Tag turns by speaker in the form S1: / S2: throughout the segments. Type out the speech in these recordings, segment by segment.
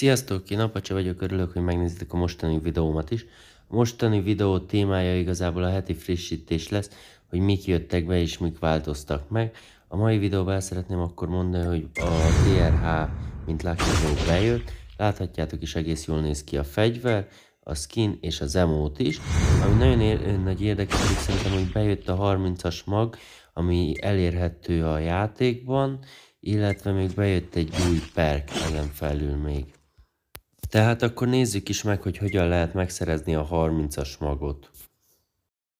S1: Sziasztok, én Apacsa vagyok, örülök, hogy megnézitek a mostani videómat is. A mostani videó témája igazából a heti frissítés lesz, hogy mik jöttek be és mik változtak meg. A mai videóban el szeretném akkor mondani, hogy a DRH, mint látjátok, bejött. Láthatjátok is egész jól néz ki a fegyver, a skin és az emót is. Ami nagyon ér- nagy érdekes, hogy szerintem, hogy bejött a 30-as mag, ami elérhető a játékban, illetve még bejött egy új perk ellen felül még. Tehát akkor nézzük is meg, hogy hogyan lehet megszerezni a 30-as magot.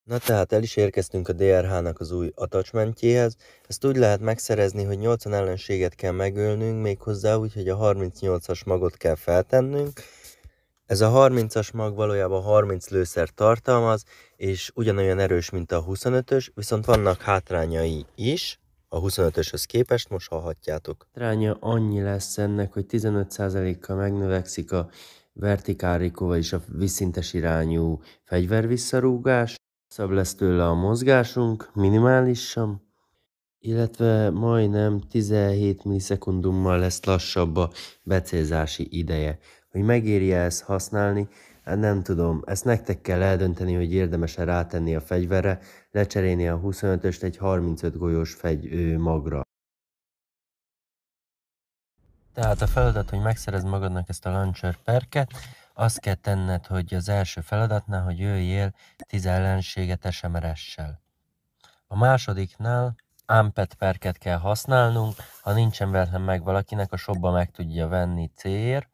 S1: Na tehát el is érkeztünk a DRH-nak az új attachmentjéhez. Ezt úgy lehet megszerezni, hogy 80 ellenséget kell megölnünk, méghozzá úgy, hogy a 38-as magot kell feltennünk. Ez a 30-as mag valójában 30 lőszer tartalmaz, és ugyanolyan erős, mint a 25-ös, viszont vannak hátrányai is. A 25-öshöz képest most hallhatjátok. Tránya annyi lesz ennek, hogy 15%-kal megnövekszik a vertikálrikó, és a visszintes irányú fegyvervisszarúgás. Szab lesz tőle a mozgásunk minimálisan, illetve majdnem 17 millisekundummal lesz lassabb a becélzási ideje. Hogy megéri-e ezt használni, hát nem tudom. Ezt nektek kell eldönteni, hogy érdemes-e rátenni a fegyverre, lecserélni a 25-öst egy 35 golyós fegy magra. Tehát a feladat, hogy megszerez magadnak ezt a launcher perket, azt kell tenned, hogy az első feladatnál, hogy jöjjél 10 ellenséget SMR-essel. A másodiknál Ampet perket kell használnunk, ha nincsen vetlen meg valakinek, a sobba meg tudja venni cér.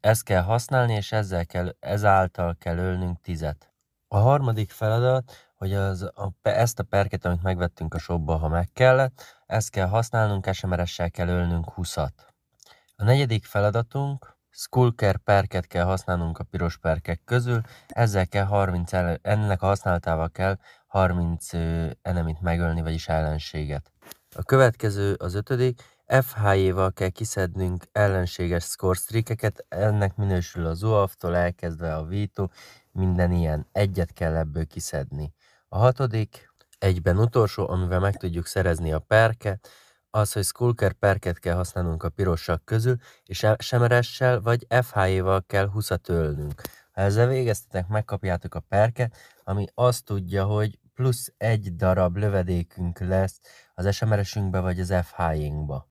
S1: Ezt kell használni, és ezzel kell, ezáltal kell ölnünk tizet. A harmadik feladat, hogy az, a, ezt a perket, amit megvettünk a sobba, ha meg kellett, ezt kell használnunk, SMR-essel er kell ölnünk 20 -at. A negyedik feladatunk, Skulker perket kell használnunk a piros perkek közül, ezzel kell 30 ennek a használatával kell 30 enemit megölni, vagyis ellenséget. A következő, az ötödik, FHJ-val kell kiszednünk ellenséges scorestreakeket, ennek minősül az UAF-tól elkezdve a Vito, minden ilyen, egyet kell ebből kiszedni. A hatodik, egyben utolsó, amivel meg tudjuk szerezni a perket, az, hogy Skulker perket kell használnunk a pirosak közül, és semeressel vagy FHJ-val kell 20 ölnünk. Ha ezzel végeztetek, megkapjátok a perket, ami azt tudja, hogy plusz egy darab lövedékünk lesz az SMR-esünkbe vagy az FH-inkba.